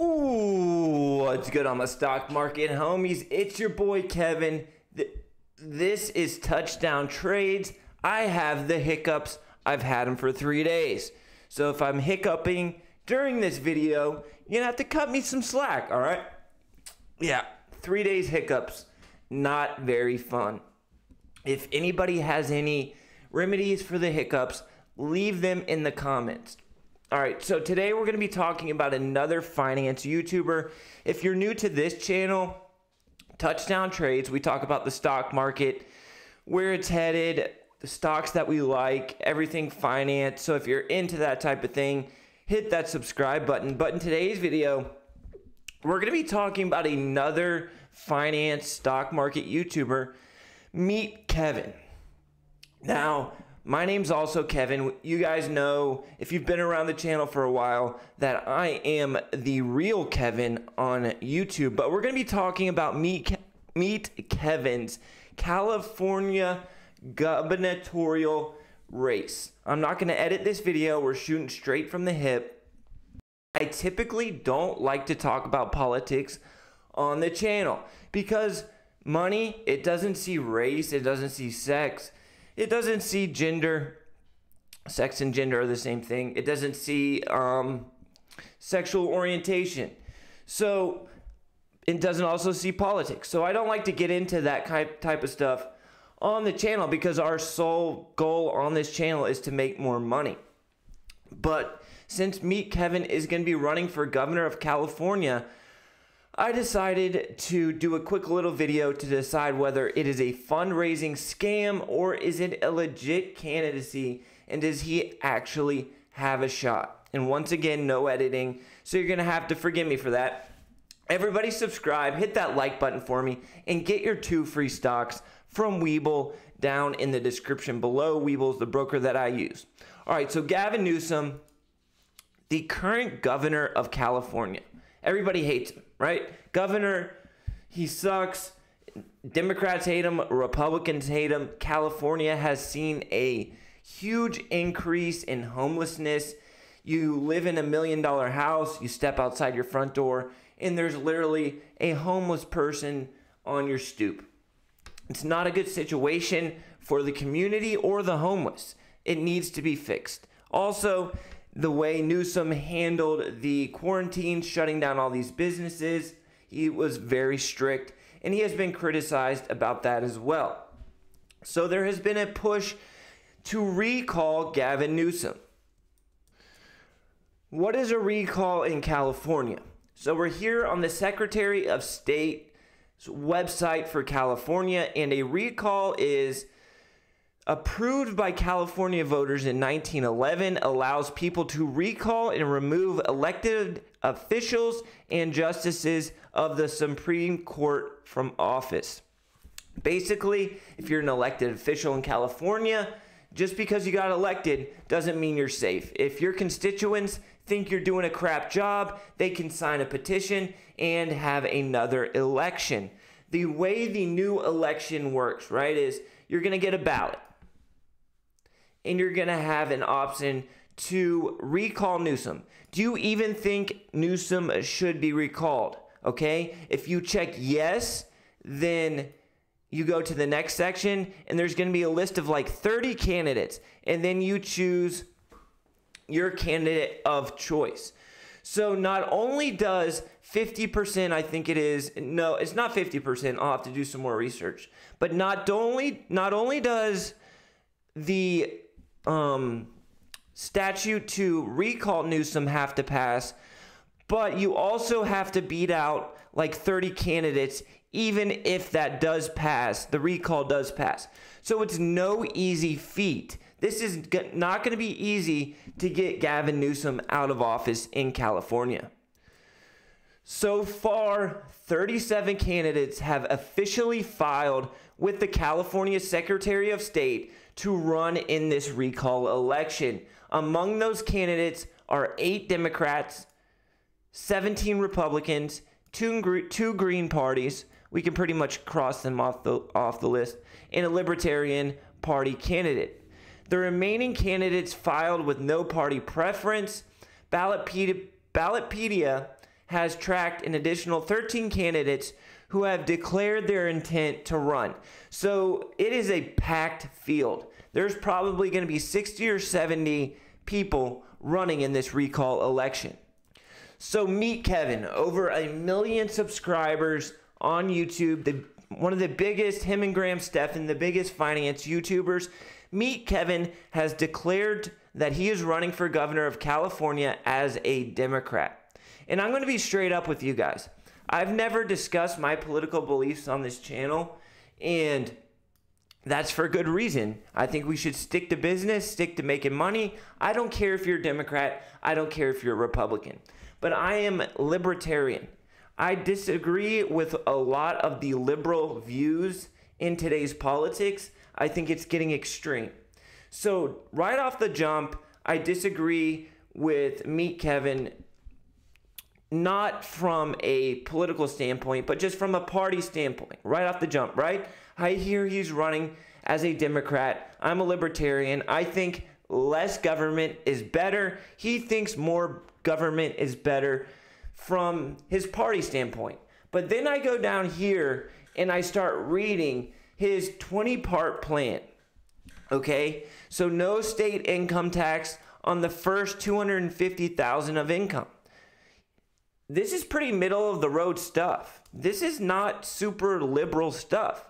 Ooh, what's good on the stock market, homies? It's your boy Kevin. This is Touchdown Trades. I have the hiccups. I've had them for three days. So if I'm hiccuping during this video, you're gonna have to cut me some slack, all right? Yeah, three days hiccups. Not very fun. If anybody has any remedies for the hiccups, leave them in the comments. All right, so today we're going to be talking about another finance YouTuber. If you're new to this channel, Touchdown Trades, we talk about the stock market, where it's headed, the stocks that we like, everything finance. So if you're into that type of thing, hit that subscribe button. But in today's video, we're going to be talking about another finance stock market YouTuber, Meet Kevin. Now, my name's also Kevin. You guys know, if you've been around the channel for a while, that I am the real Kevin on YouTube. But we're going to be talking about Meet, meet Kevin's California gubernatorial race. I'm not going to edit this video. We're shooting straight from the hip. I typically don't like to talk about politics on the channel because money, it doesn't see race, it doesn't see sex it doesn't see gender, sex and gender are the same thing. It doesn't see um, sexual orientation. So it doesn't also see politics. So I don't like to get into that type of stuff on the channel because our sole goal on this channel is to make more money. But since Meet Kevin is going to be running for governor of California, I decided to do a quick little video to decide whether it is a fundraising scam or is it a legit candidacy and does he actually have a shot. And once again, no editing, so you're gonna have to forgive me for that. Everybody subscribe, hit that like button for me, and get your two free stocks from Weeble down in the description below. Weeble's the broker that I use. All right, so Gavin Newsom, the current governor of California, Everybody hates him, right? Governor, he sucks. Democrats hate him, Republicans hate him. California has seen a huge increase in homelessness. You live in a million dollar house, you step outside your front door, and there's literally a homeless person on your stoop. It's not a good situation for the community or the homeless. It needs to be fixed. Also, the way Newsom handled the quarantine, shutting down all these businesses. He was very strict, and he has been criticized about that as well. So there has been a push to recall Gavin Newsom. What is a recall in California? So we're here on the Secretary of State's website for California, and a recall is approved by California voters in 1911, allows people to recall and remove elected officials and justices of the Supreme Court from office. Basically, if you're an elected official in California, just because you got elected doesn't mean you're safe. If your constituents think you're doing a crap job, they can sign a petition and have another election. The way the new election works, right, is you're going to get a ballot and you're going to have an option to recall Newsom. Do you even think Newsom should be recalled? Okay? If you check yes, then you go to the next section and there's going to be a list of like 30 candidates and then you choose your candidate of choice. So not only does 50%, I think it is, no, it's not 50%, I'll have to do some more research. But not only not only does the um, statute to recall Newsom have to pass, but you also have to beat out like 30 candidates, even if that does pass, the recall does pass. So it's no easy feat. This is not going to be easy to get Gavin Newsom out of office in California. So far, 37 candidates have officially filed with the California Secretary of State to run in this recall election. Among those candidates are eight Democrats, 17 Republicans, two, two Green parties. We can pretty much cross them off the, off the list, and a Libertarian Party candidate. The remaining candidates filed with no party preference. Ballotpedia, Ballotpedia has tracked an additional 13 candidates who have declared their intent to run. So it is a packed field. There's probably going to be 60 or 70 people running in this recall election. So meet Kevin, over a million subscribers on YouTube, the one of the biggest, him and Graham Stefan, the biggest finance YouTubers. Meet Kevin has declared that he is running for governor of California as a Democrat. And I'm going to be straight up with you guys. I've never discussed my political beliefs on this channel, and that's for good reason. I think we should stick to business, stick to making money. I don't care if you're a Democrat, I don't care if you're a Republican, but I am libertarian. I disagree with a lot of the liberal views in today's politics. I think it's getting extreme. So, right off the jump, I disagree with Meet Kevin not from a political standpoint, but just from a party standpoint, right off the jump, right? I hear he's running as a Democrat. I'm a libertarian. I think less government is better. He thinks more government is better from his party standpoint. But then I go down here and I start reading his 20 part plan. Okay? So no state income tax on the first 250,000 of income this is pretty middle of the road stuff. This is not super liberal stuff.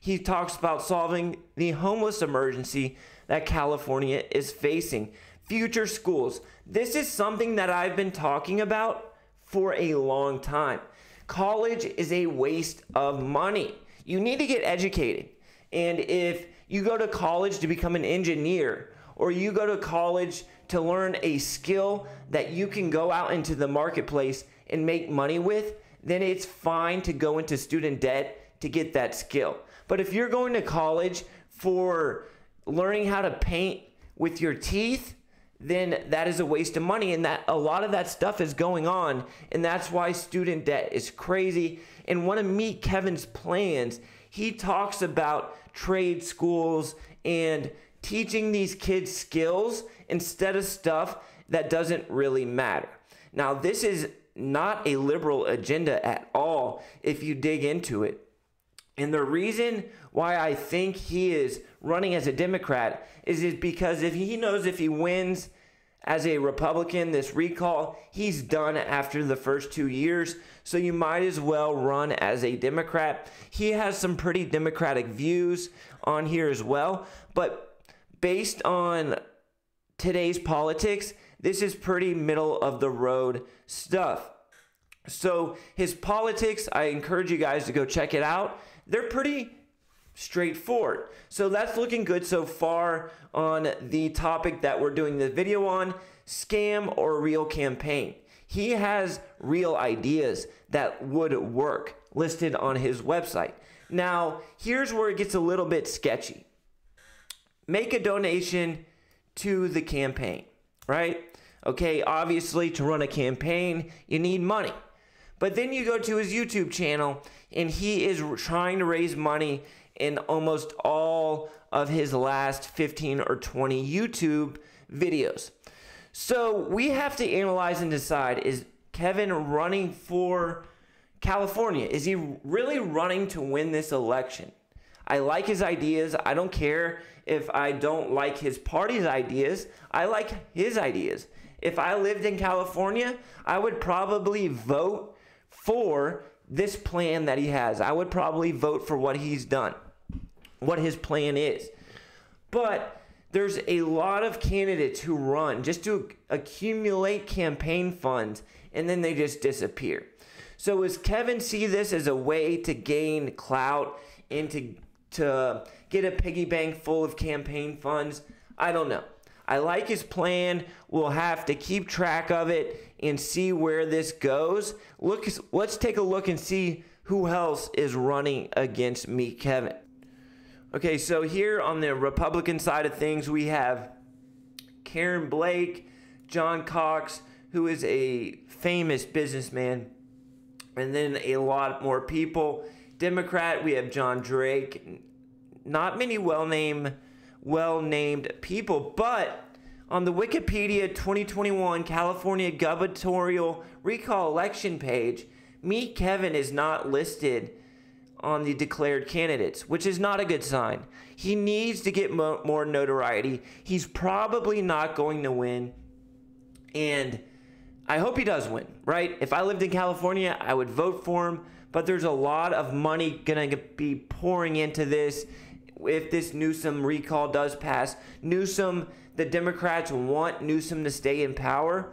He talks about solving the homeless emergency that California is facing, future schools. This is something that I've been talking about for a long time. College is a waste of money. You need to get educated. And if you go to college to become an engineer, or you go to college to learn a skill that you can go out into the marketplace and make money with, then it's fine to go into student debt to get that skill. But if you're going to college for learning how to paint with your teeth, then that is a waste of money and that a lot of that stuff is going on and that's why student debt is crazy and want to meet Kevin's plans he talks about trade schools and teaching these kids skills instead of stuff that doesn't really matter now, this is not a liberal agenda at all if you dig into it. And the reason why I think he is running as a Democrat is, is because if he knows if he wins as a Republican this recall, he's done after the first two years. So you might as well run as a Democrat. He has some pretty Democratic views on here as well. But based on today's politics, this is pretty middle of the road stuff. So his politics, I encourage you guys to go check it out. They're pretty straightforward. So that's looking good so far on the topic that we're doing the video on, scam or real campaign. He has real ideas that would work listed on his website. Now, here's where it gets a little bit sketchy. Make a donation to the campaign, right? Okay, obviously, to run a campaign, you need money. But then you go to his YouTube channel, and he is trying to raise money in almost all of his last 15 or 20 YouTube videos. So we have to analyze and decide is Kevin running for California? Is he really running to win this election? I like his ideas. I don't care if I don't like his party's ideas. I like his ideas if I lived in California, I would probably vote for this plan that he has. I would probably vote for what he's done, what his plan is. But there's a lot of candidates who run just to accumulate campaign funds and then they just disappear. So does Kevin see this as a way to gain clout and to to get a piggy bank full of campaign funds? I don't know. I like his plan. We'll have to keep track of it and see where this goes. Look, let's take a look and see who else is running against me, Kevin. Okay, so here on the Republican side of things, we have Karen Blake, John Cox, who is a famous businessman, and then a lot more people. Democrat, we have John Drake. Not many well named well named people. But on the Wikipedia 2021 California gubernatorial recall election page, me, Kevin, is not listed on the declared candidates, which is not a good sign. He needs to get mo- more notoriety. He's probably not going to win. And I hope he does win, right? If I lived in California, I would vote for him. But there's a lot of money going to be pouring into this if this Newsom recall does pass, Newsom, the Democrats want Newsom to stay in power.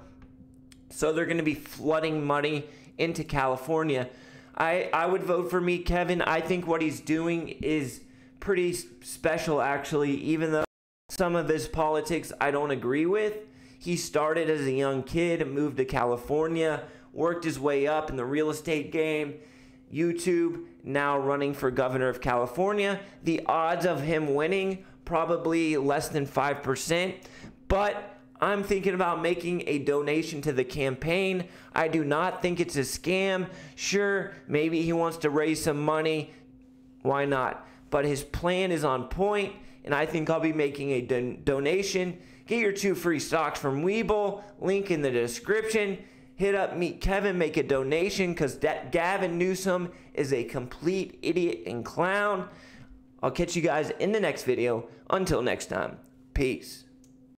So they're going to be flooding money into California. I, I would vote for me, Kevin. I think what he's doing is pretty special, actually, even though some of his politics I don't agree with. He started as a young kid, moved to California, worked his way up in the real estate game, YouTube, now running for governor of California. The odds of him winning probably less than 5%, but I'm thinking about making a donation to the campaign. I do not think it's a scam. Sure, maybe he wants to raise some money. Why not? But his plan is on point, and I think I'll be making a don donation. Get your two free stocks from Weeble, link in the description hit up Meet Kevin, make a donation because that Gavin Newsom is a complete idiot and clown. I'll catch you guys in the next video. Until next time, peace.